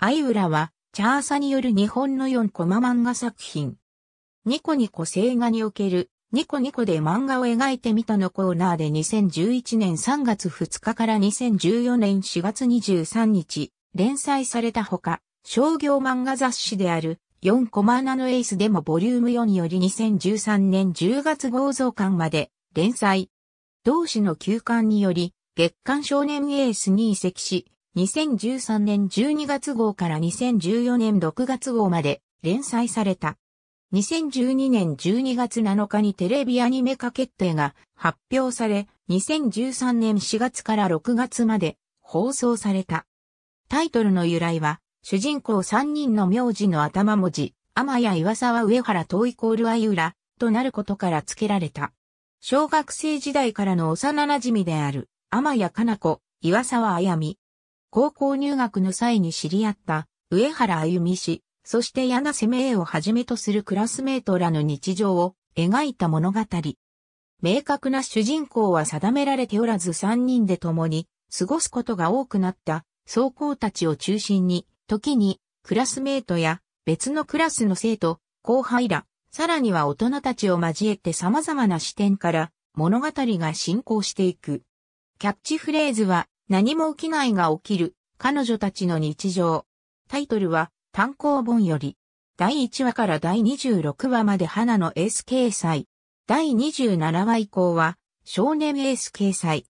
アイウラは、チャーサによる日本の4コマ漫画作品。ニコニコ星画における、ニコニコで漫画を描いてみたのコーナーで2011年3月2日から2014年4月23日、連載されたほか、商業漫画雑誌である、4コマナノエースでもボリューム4により2013年10月号増刊まで連載。同誌の休刊により、月刊少年エースに移籍し、2013年12月号から2014年6月号まで連載された。2012年12月7日にテレビアニメ化決定が発表され、2013年4月から6月まで放送された。タイトルの由来は、主人公3人の名字の頭文字、天谷岩沢上原遠イコールあゆらとなることから付けられた。小学生時代からの幼馴染である、天谷かな子、岩沢あやみ、高校入学の際に知り合った上原歩美氏、そして柳瀬名をはじめとするクラスメートらの日常を描いた物語。明確な主人公は定められておらず3人で共に過ごすことが多くなった走行たちを中心に、時にクラスメートや別のクラスの生徒、後輩ら、さらには大人たちを交えて様々な視点から物語が進行していく。キャッチフレーズは何も起きないが起きる、彼女たちの日常。タイトルは、単行本より、第1話から第26話まで花のエース掲載。第27話以降は、少年エース掲載。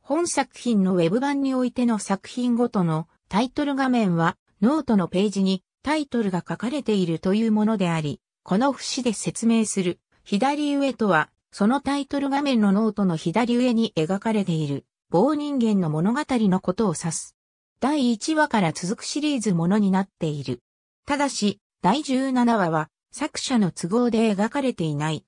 本作品のウェブ版においての作品ごとのタイトル画面は、ノートのページにタイトルが書かれているというものであり、この節で説明する左上とは、そのタイトル画面のノートの左上に描かれている棒人間の物語のことを指す。第1話から続くシリーズものになっている。ただし、第17話は作者の都合で描かれていない。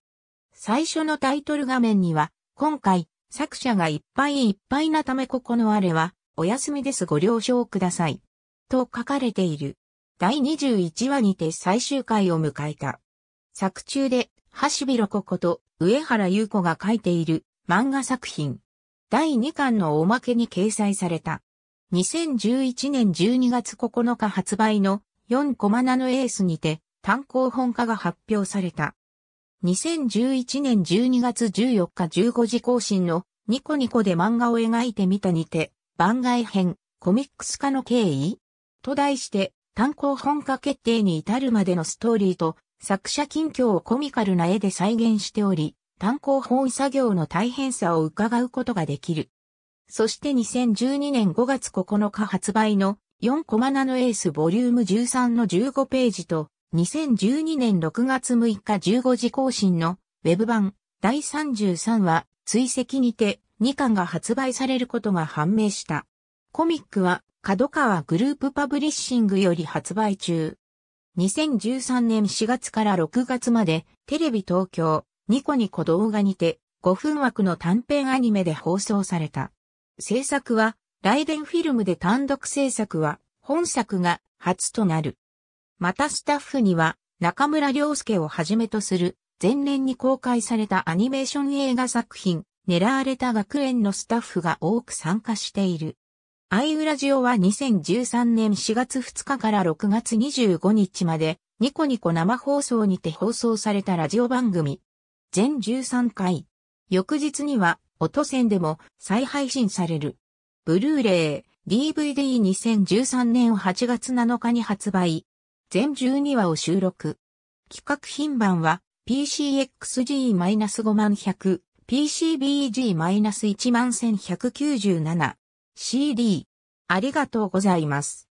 最初のタイトル画面には、今回、作者がいっぱいいっぱいなためここのあれは、お休みですご了承ください。と書かれている。第21話にて最終回を迎えた。作中で、橋広子こと上原優子が書いている漫画作品。第2巻のおまけに掲載された。2011年12月9日発売の4コマナのエースにて単行本化が発表された。2011年12月14日15時更新のニコニコで漫画を描いてみたにて番外編コミックス化の経緯と題して単行本化決定に至るまでのストーリーと作者近況をコミカルな絵で再現しており、炭鉱包囲作業の大変さを伺うことができる。そして2012年5月9日発売の4コマナノエースボリューム13の15ページと2012年6月6日15時更新のウェブ版第33話追跡にて2巻が発売されることが判明した。コミックは角川グループパブリッシングより発売中。2013年4月から6月までテレビ東京、ニコニコ動画にて5分枠の短編アニメで放送された。制作は、ライデンフィルムで単独制作は、本作が初となる。またスタッフには、中村良介をはじめとする、前年に公開されたアニメーション映画作品、狙われた学園のスタッフが多く参加している。アイウラジオは2013年4月2日から6月25日まで、ニコニコ生放送にて放送されたラジオ番組、全13回。翌日には、音線でも再配信される。ブルーレイ、DVD2013 年8月7日に発売。全12話を収録。企画品番は PCXG-5100、PCBG-11197、CD。ありがとうございます。